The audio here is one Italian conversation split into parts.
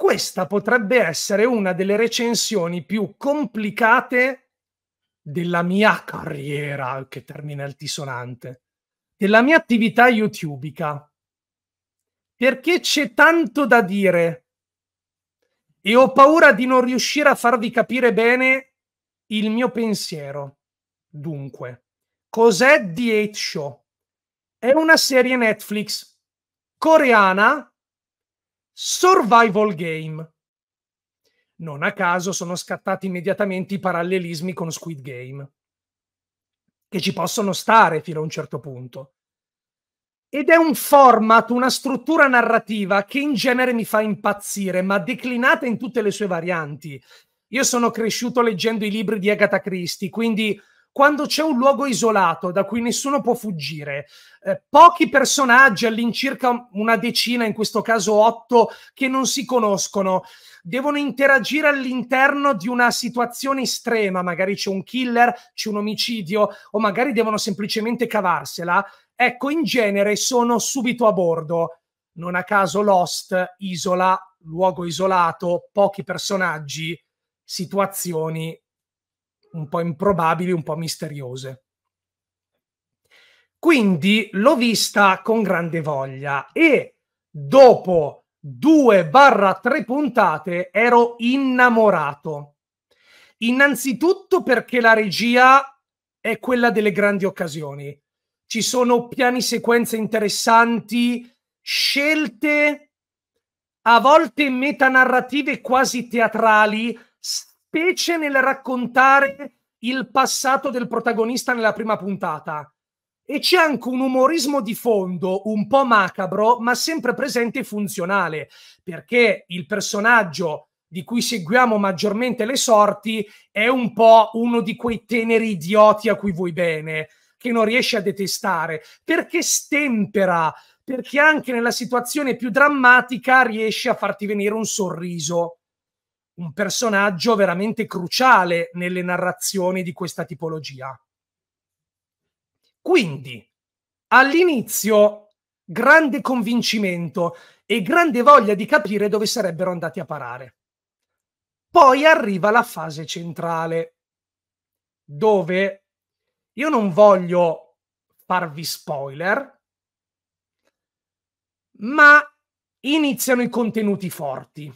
questa potrebbe essere una delle recensioni più complicate della mia carriera, che termina altisonante, della mia attività youtubica. Perché c'è tanto da dire e ho paura di non riuscire a farvi capire bene il mio pensiero. Dunque, cos'è The 8 Show? È una serie Netflix coreana survival game. Non a caso sono scattati immediatamente i parallelismi con Squid Game, che ci possono stare fino a un certo punto. Ed è un format, una struttura narrativa che in genere mi fa impazzire, ma declinata in tutte le sue varianti. Io sono cresciuto leggendo i libri di Agatha Christie, quindi quando c'è un luogo isolato da cui nessuno può fuggire, eh, pochi personaggi, all'incirca una decina, in questo caso otto, che non si conoscono, devono interagire all'interno di una situazione estrema, magari c'è un killer, c'è un omicidio o magari devono semplicemente cavarsela, ecco, in genere sono subito a bordo. Non a caso Lost, isola, luogo isolato, pochi personaggi, situazioni un po' improbabili, un po' misteriose. Quindi l'ho vista con grande voglia e dopo due barra tre puntate ero innamorato. Innanzitutto perché la regia è quella delle grandi occasioni. Ci sono piani sequenze interessanti, scelte a volte metanarrative quasi teatrali, specie nel raccontare il passato del protagonista nella prima puntata. E c'è anche un umorismo di fondo un po' macabro, ma sempre presente e funzionale, perché il personaggio di cui seguiamo maggiormente le sorti è un po' uno di quei teneri idioti a cui vuoi bene, che non riesci a detestare, perché stempera, perché anche nella situazione più drammatica riesce a farti venire un sorriso un personaggio veramente cruciale nelle narrazioni di questa tipologia. Quindi, all'inizio, grande convincimento e grande voglia di capire dove sarebbero andati a parare. Poi arriva la fase centrale, dove io non voglio farvi spoiler, ma iniziano i contenuti forti.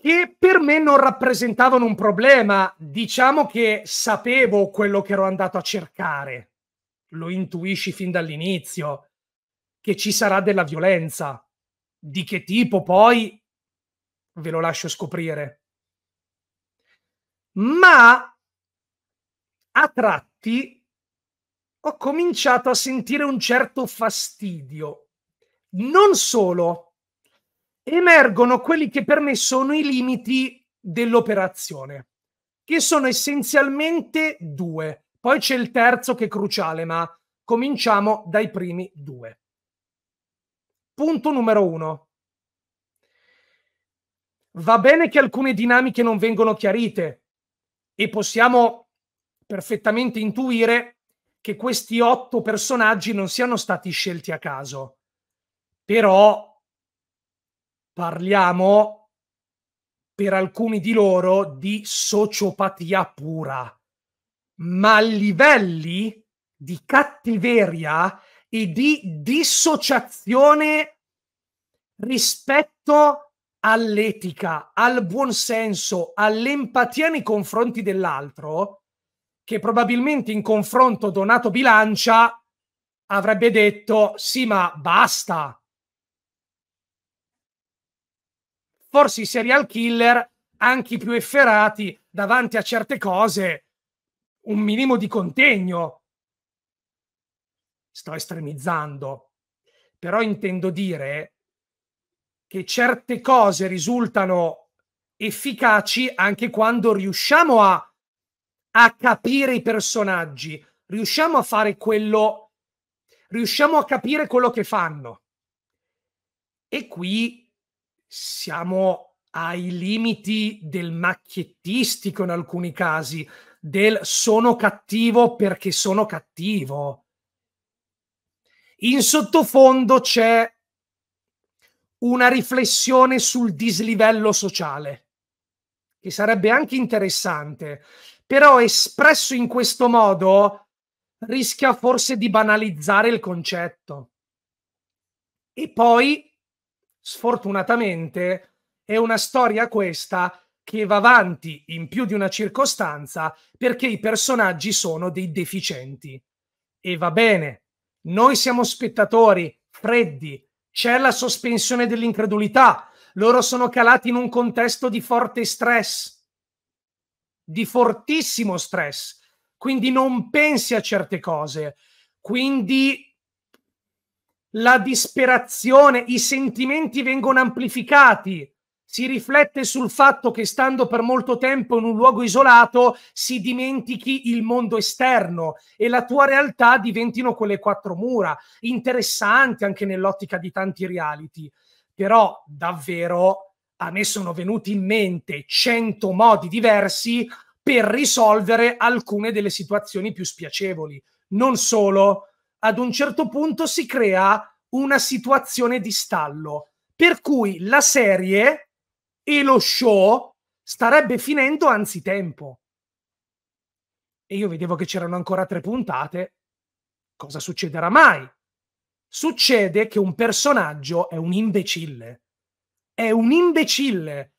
che per me non rappresentavano un problema. Diciamo che sapevo quello che ero andato a cercare. Lo intuisci fin dall'inizio, che ci sarà della violenza. Di che tipo poi ve lo lascio scoprire. Ma a tratti ho cominciato a sentire un certo fastidio. Non solo emergono quelli che per me sono i limiti dell'operazione, che sono essenzialmente due. Poi c'è il terzo che è cruciale, ma cominciamo dai primi due. Punto numero uno. Va bene che alcune dinamiche non vengono chiarite e possiamo perfettamente intuire che questi otto personaggi non siano stati scelti a caso. Però parliamo per alcuni di loro di sociopatia pura, ma a livelli di cattiveria e di dissociazione rispetto all'etica, al buonsenso, all'empatia nei confronti dell'altro, che probabilmente in confronto Donato Bilancia avrebbe detto sì ma basta, forse i serial killer, anche i più efferati, davanti a certe cose, un minimo di contegno. Sto estremizzando, però intendo dire che certe cose risultano efficaci anche quando riusciamo a, a capire i personaggi, riusciamo a fare quello, riusciamo a capire quello che fanno. E qui siamo ai limiti del macchiettistico in alcuni casi, del sono cattivo perché sono cattivo. In sottofondo c'è una riflessione sul dislivello sociale, che sarebbe anche interessante, però espresso in questo modo rischia forse di banalizzare il concetto. E poi sfortunatamente, è una storia questa che va avanti in più di una circostanza perché i personaggi sono dei deficienti. E va bene, noi siamo spettatori freddi, c'è la sospensione dell'incredulità, loro sono calati in un contesto di forte stress, di fortissimo stress, quindi non pensi a certe cose, quindi la disperazione, i sentimenti vengono amplificati. Si riflette sul fatto che stando per molto tempo in un luogo isolato si dimentichi il mondo esterno e la tua realtà diventino quelle quattro mura, interessante anche nell'ottica di tanti reality. Però davvero a me sono venuti in mente cento modi diversi per risolvere alcune delle situazioni più spiacevoli. Non solo, ad un certo punto si crea una situazione di stallo, per cui la serie e lo show starebbe finendo anzitempo. E io vedevo che c'erano ancora tre puntate. Cosa succederà mai? Succede che un personaggio è un imbecille. È un imbecille.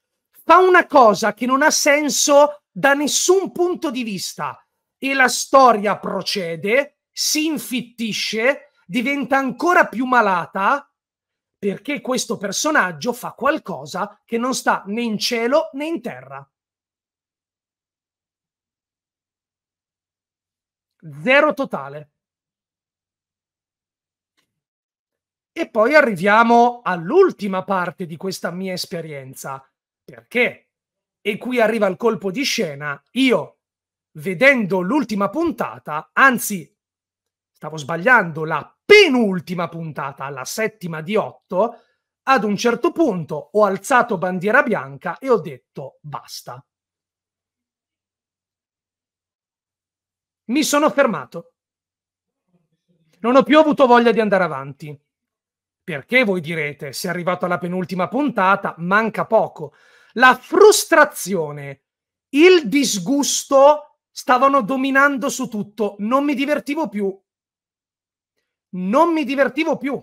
Fa una cosa che non ha senso da nessun punto di vista. E la storia procede si infittisce, diventa ancora più malata perché questo personaggio fa qualcosa che non sta né in cielo né in terra. Zero totale. E poi arriviamo all'ultima parte di questa mia esperienza. Perché? E qui arriva il colpo di scena. Io, vedendo l'ultima puntata, anzi stavo sbagliando, la penultima puntata, la settima di otto, ad un certo punto ho alzato bandiera bianca e ho detto basta. Mi sono fermato. Non ho più avuto voglia di andare avanti. Perché voi direte, se è arrivato alla penultima puntata, manca poco. La frustrazione, il disgusto stavano dominando su tutto, non mi divertivo più, non mi divertivo più.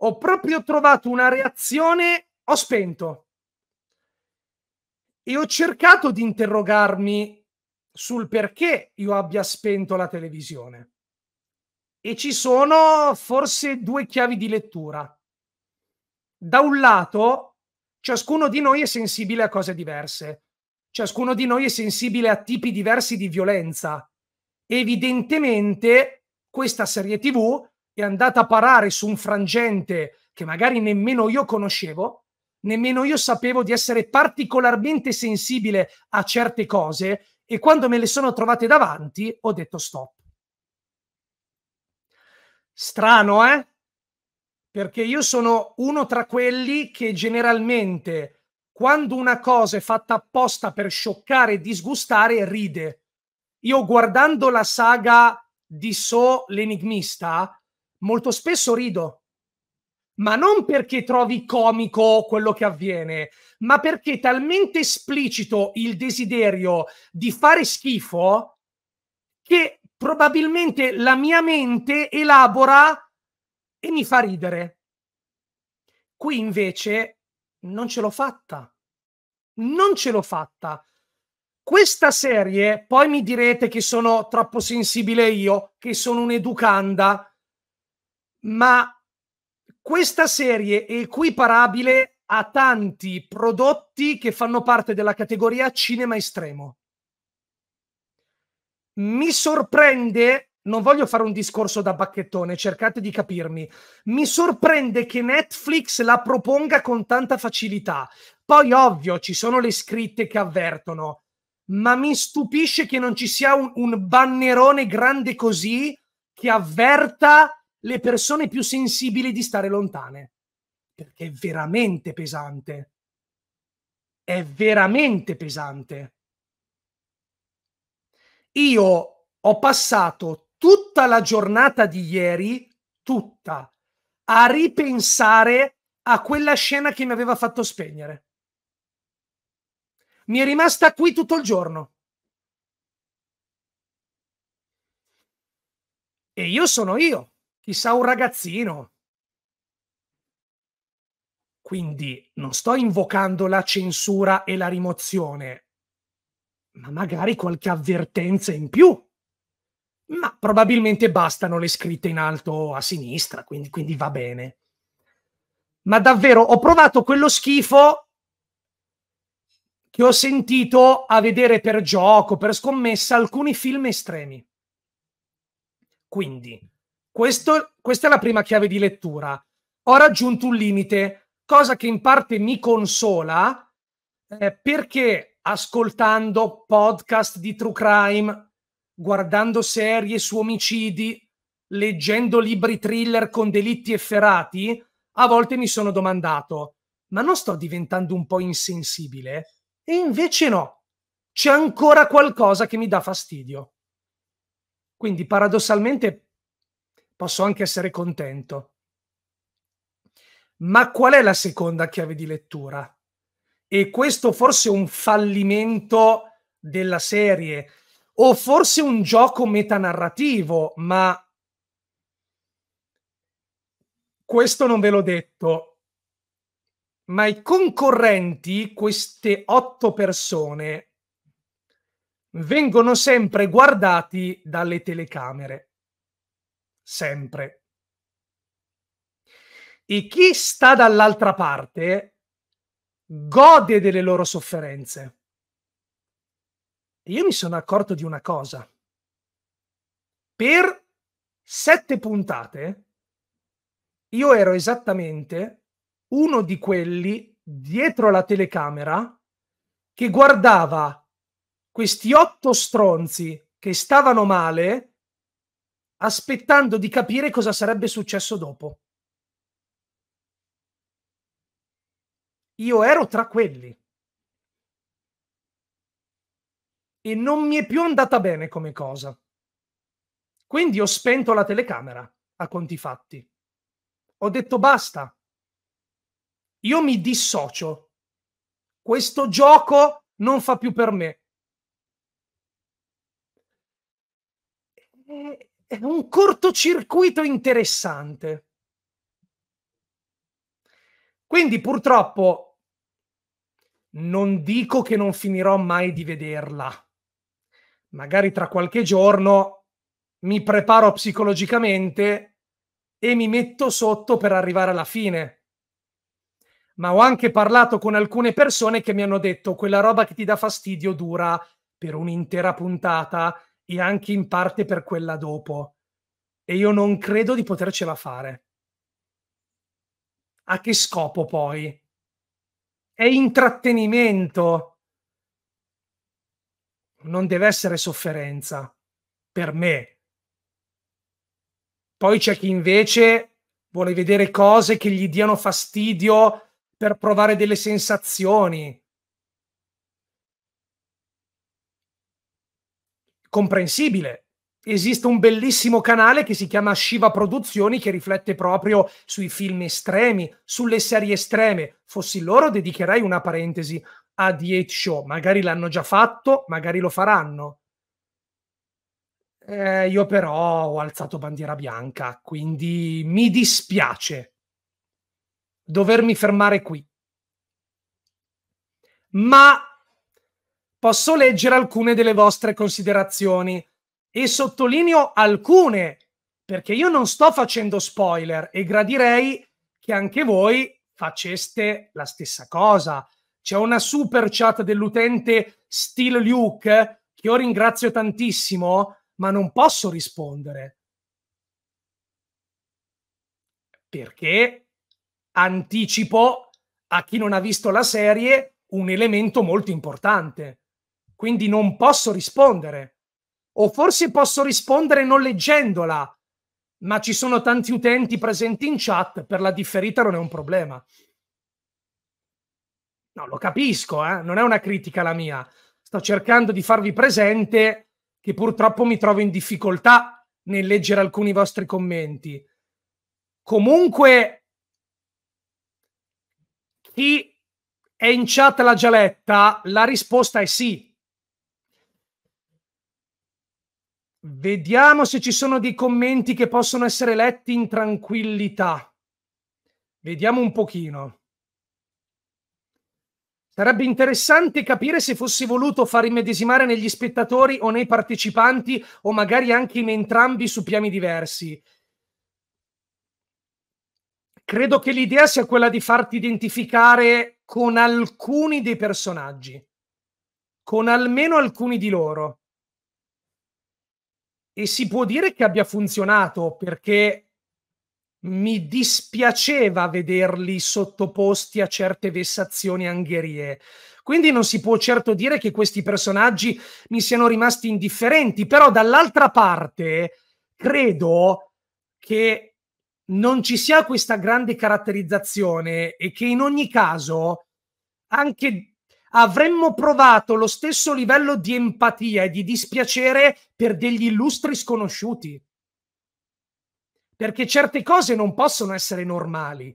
Ho proprio trovato una reazione, ho spento. E ho cercato di interrogarmi sul perché io abbia spento la televisione. E ci sono forse due chiavi di lettura. Da un lato, ciascuno di noi è sensibile a cose diverse, ciascuno di noi è sensibile a tipi diversi di violenza. Evidentemente questa serie TV è andata a parare su un frangente che magari nemmeno io conoscevo, nemmeno io sapevo di essere particolarmente sensibile a certe cose e quando me le sono trovate davanti ho detto stop. Strano, eh? Perché io sono uno tra quelli che generalmente quando una cosa è fatta apposta per scioccare e disgustare ride. Io guardando la saga di So l'enigmista, molto spesso rido. Ma non perché trovi comico quello che avviene, ma perché è talmente esplicito il desiderio di fare schifo che probabilmente la mia mente elabora e mi fa ridere. Qui invece non ce l'ho fatta. Non ce l'ho fatta. Questa serie, poi mi direte che sono troppo sensibile io, che sono un'educanda, ma questa serie è equiparabile a tanti prodotti che fanno parte della categoria cinema estremo. Mi sorprende, non voglio fare un discorso da bacchettone, cercate di capirmi, mi sorprende che Netflix la proponga con tanta facilità. Poi ovvio, ci sono le scritte che avvertono ma mi stupisce che non ci sia un, un bannerone grande così che avverta le persone più sensibili di stare lontane, perché è veramente pesante. È veramente pesante. Io ho passato tutta la giornata di ieri, tutta, a ripensare a quella scena che mi aveva fatto spegnere mi è rimasta qui tutto il giorno. E io sono io, chissà un ragazzino. Quindi non sto invocando la censura e la rimozione, ma magari qualche avvertenza in più. Ma probabilmente bastano le scritte in alto a sinistra, quindi, quindi va bene. Ma davvero ho provato quello schifo che ho sentito a vedere per gioco, per scommessa, alcuni film estremi. Quindi, questo, questa è la prima chiave di lettura. Ho raggiunto un limite, cosa che in parte mi consola, eh, perché ascoltando podcast di true crime, guardando serie su omicidi, leggendo libri thriller con delitti efferati, a volte mi sono domandato, ma non sto diventando un po' insensibile? E invece no, c'è ancora qualcosa che mi dà fastidio. Quindi paradossalmente posso anche essere contento. Ma qual è la seconda chiave di lettura? E questo forse è un fallimento della serie, o forse un gioco metanarrativo, ma questo non ve l'ho detto ma i concorrenti, queste otto persone, vengono sempre guardati dalle telecamere. Sempre. E chi sta dall'altra parte gode delle loro sofferenze. io mi sono accorto di una cosa. Per sette puntate io ero esattamente uno di quelli dietro la telecamera che guardava questi otto stronzi che stavano male aspettando di capire cosa sarebbe successo dopo. Io ero tra quelli. E non mi è più andata bene come cosa. Quindi ho spento la telecamera, a conti fatti. Ho detto basta, io mi dissocio. Questo gioco non fa più per me. È un cortocircuito interessante. Quindi purtroppo non dico che non finirò mai di vederla. Magari tra qualche giorno mi preparo psicologicamente e mi metto sotto per arrivare alla fine ma ho anche parlato con alcune persone che mi hanno detto quella roba che ti dà fastidio dura per un'intera puntata e anche in parte per quella dopo. E io non credo di potercela fare. A che scopo poi? È intrattenimento. Non deve essere sofferenza, per me. Poi c'è chi invece vuole vedere cose che gli diano fastidio per provare delle sensazioni. Comprensibile. Esiste un bellissimo canale che si chiama Shiva Produzioni che riflette proprio sui film estremi, sulle serie estreme. Fossi loro dedicherei una parentesi a The H Show. Magari l'hanno già fatto, magari lo faranno. Eh, io però ho alzato bandiera bianca, quindi mi dispiace dovermi fermare qui. Ma posso leggere alcune delle vostre considerazioni e sottolineo alcune perché io non sto facendo spoiler e gradirei che anche voi faceste la stessa cosa. C'è una super chat dell'utente Steel Luke che io ringrazio tantissimo, ma non posso rispondere. Perché anticipo a chi non ha visto la serie un elemento molto importante. Quindi non posso rispondere. O forse posso rispondere non leggendola, ma ci sono tanti utenti presenti in chat, per la differita non è un problema. No, lo capisco, eh? non è una critica la mia. Sto cercando di farvi presente che purtroppo mi trovo in difficoltà nel leggere alcuni vostri commenti. Comunque chi è in chat la gialetta? La risposta è sì. Vediamo se ci sono dei commenti che possono essere letti in tranquillità. Vediamo un pochino. Sarebbe interessante capire se fossi voluto far immedesimare negli spettatori o nei partecipanti o magari anche in entrambi su piani diversi. Credo che l'idea sia quella di farti identificare con alcuni dei personaggi, con almeno alcuni di loro. E si può dire che abbia funzionato perché mi dispiaceva vederli sottoposti a certe vessazioni angherie. Quindi non si può certo dire che questi personaggi mi siano rimasti indifferenti, però dall'altra parte credo che non ci sia questa grande caratterizzazione e che in ogni caso anche avremmo provato lo stesso livello di empatia e di dispiacere per degli illustri sconosciuti. Perché certe cose non possono essere normali.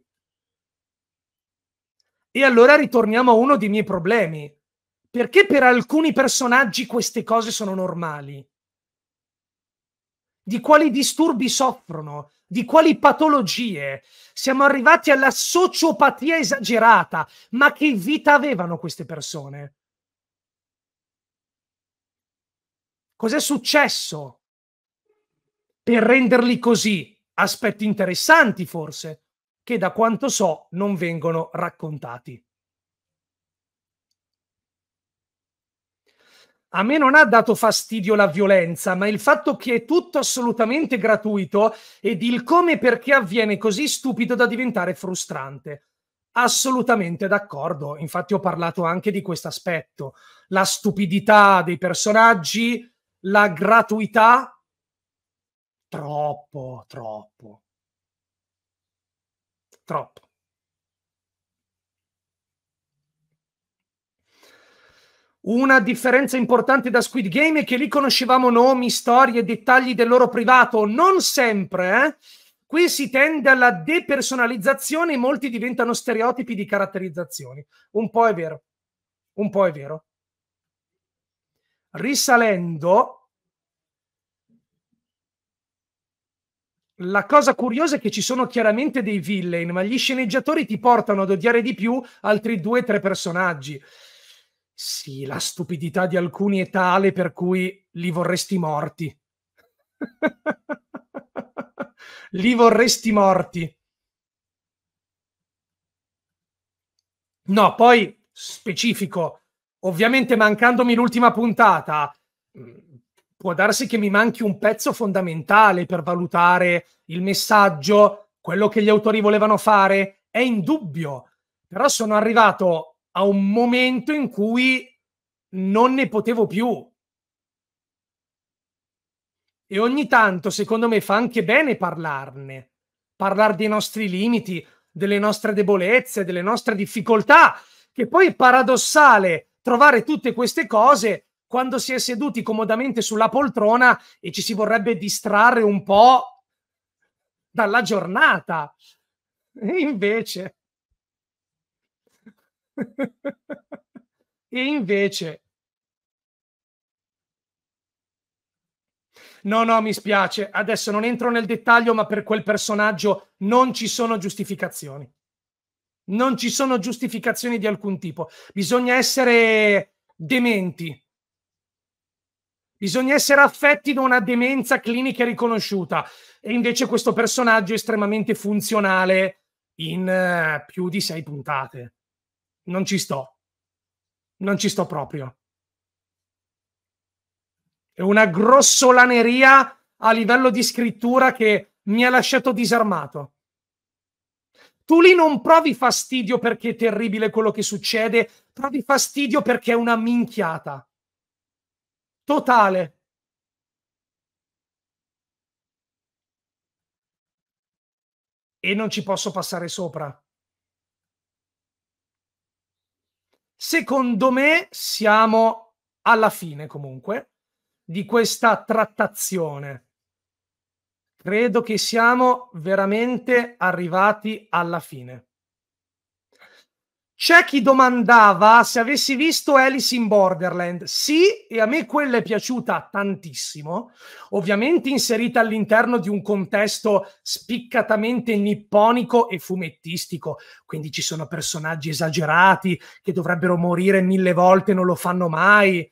E allora ritorniamo a uno dei miei problemi. Perché per alcuni personaggi queste cose sono normali? Di quali disturbi soffrono? di quali patologie siamo arrivati alla sociopatia esagerata, ma che vita avevano queste persone? Cos'è successo per renderli così? Aspetti interessanti forse, che da quanto so non vengono raccontati. a me non ha dato fastidio la violenza, ma il fatto che è tutto assolutamente gratuito ed il come e perché avviene così stupido da diventare frustrante. Assolutamente d'accordo, infatti ho parlato anche di questo aspetto, la stupidità dei personaggi, la gratuità, troppo, troppo, troppo. Una differenza importante da Squid Game è che lì conoscevamo nomi, storie, dettagli del loro privato, non sempre. Eh? Qui si tende alla depersonalizzazione e molti diventano stereotipi di caratterizzazioni. Un po' è vero, un po' è vero. Risalendo, la cosa curiosa è che ci sono chiaramente dei villain, ma gli sceneggiatori ti portano ad odiare di più altri due o tre personaggi. Sì, la stupidità di alcuni è tale per cui li vorresti morti. li vorresti morti. No, poi specifico, ovviamente mancandomi l'ultima puntata, mm, può darsi che mi manchi un pezzo fondamentale per valutare il messaggio, quello che gli autori volevano fare, è indubbio. Però sono arrivato a un momento in cui non ne potevo più. E ogni tanto, secondo me, fa anche bene parlarne, parlare dei nostri limiti, delle nostre debolezze, delle nostre difficoltà, che poi è paradossale trovare tutte queste cose quando si è seduti comodamente sulla poltrona e ci si vorrebbe distrarre un po' dalla giornata. E invece e invece... No, no, mi spiace. Adesso non entro nel dettaglio, ma per quel personaggio non ci sono giustificazioni. Non ci sono giustificazioni di alcun tipo. Bisogna essere dementi. Bisogna essere affetti da una demenza clinica riconosciuta. E invece questo personaggio è estremamente funzionale in uh, più di sei puntate non ci sto. Non ci sto proprio. È una grossolaneria a livello di scrittura che mi ha lasciato disarmato. Tu lì non provi fastidio perché è terribile quello che succede, provi fastidio perché è una minchiata. Totale. E non ci posso passare sopra. Secondo me siamo alla fine comunque di questa trattazione. Credo che siamo veramente arrivati alla fine. C'è chi domandava se avessi visto Alice in Borderland. Sì, e a me quella è piaciuta tantissimo. Ovviamente inserita all'interno di un contesto spiccatamente nipponico e fumettistico. Quindi ci sono personaggi esagerati che dovrebbero morire mille volte e non lo fanno mai.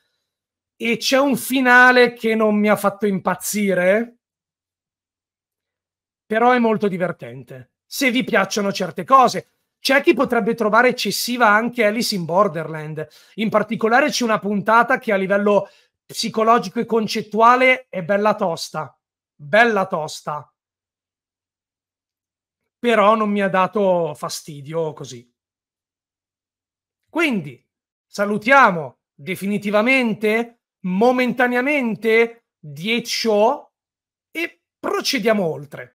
E c'è un finale che non mi ha fatto impazzire, però è molto divertente. Se vi piacciono certe cose c'è chi potrebbe trovare eccessiva anche Alice in Borderland. In particolare c'è una puntata che a livello psicologico e concettuale è bella tosta. Bella tosta. Però non mi ha dato fastidio così. Quindi salutiamo definitivamente, momentaneamente, 10 show e procediamo oltre.